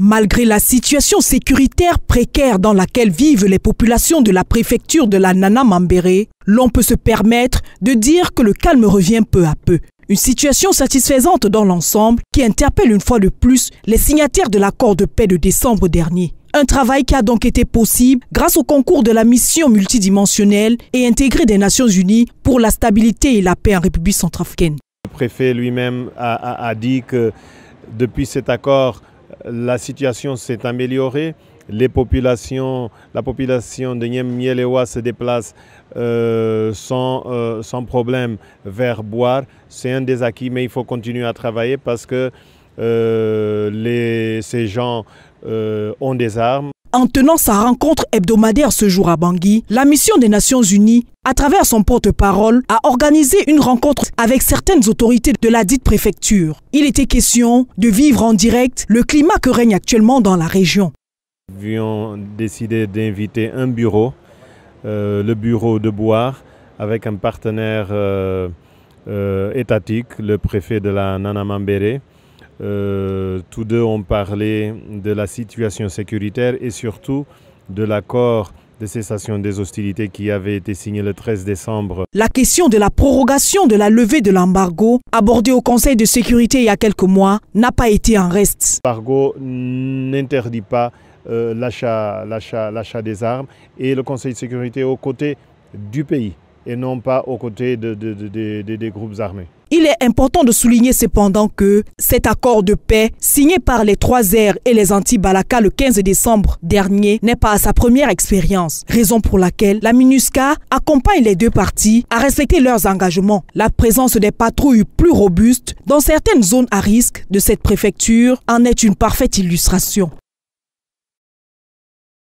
Malgré la situation sécuritaire précaire dans laquelle vivent les populations de la préfecture de la Nana Mambéré, l'on peut se permettre de dire que le calme revient peu à peu. Une situation satisfaisante dans l'ensemble qui interpelle une fois de plus les signataires de l'accord de paix de décembre dernier. Un travail qui a donc été possible grâce au concours de la mission multidimensionnelle et intégrée des Nations Unies pour la stabilité et la paix en République centrafricaine. Le préfet lui-même a, dit que depuis cet accord, la situation s'est améliorée. Les populations, la population de Niemielewa se déplace euh, euh, sans, problème vers Boire. C'est un des acquis, mais il faut continuer à travailler parce que euh, les, ces gens euh, ont des armes. En tenant sa rencontre hebdomadaire ce jour à Bangui, la mission des Nations Unies, à travers son porte-parole, a organisé une rencontre avec certaines autorités de la dite préfecture. Il était question de vivre en direct le climat que règne actuellement dans la région. Nous avons décidé d'inviter un bureau, euh, le bureau de Boire, avec un partenaire étatique, le préfet de la Nanamambéré, euh, tous deux ont parlé de la situation sécuritaire et surtout de l'accord de cessation des hostilités qui avait été signé le 13 décembre. La question de la prorogation de la levée de l'embargo, abordée au Conseil de sécurité il y a quelques mois, n'a pas été en reste. L'embargo n'interdit pas euh, l'achat des armes et le Conseil de sécurité aux côtés du pays et non pas aux côtés des groupes armés. Il est important de souligner cependant que cet accord de paix signé par les 3 R et les anti-Balaka le 15 décembre dernier n'est pas sa première expérience, raison pour laquelle la MINUSCA accompagne les deux parties à respecter leurs engagements. La présence des patrouilles plus robustes dans certaines zones à risque de cette préfecture en est une parfaite illustration.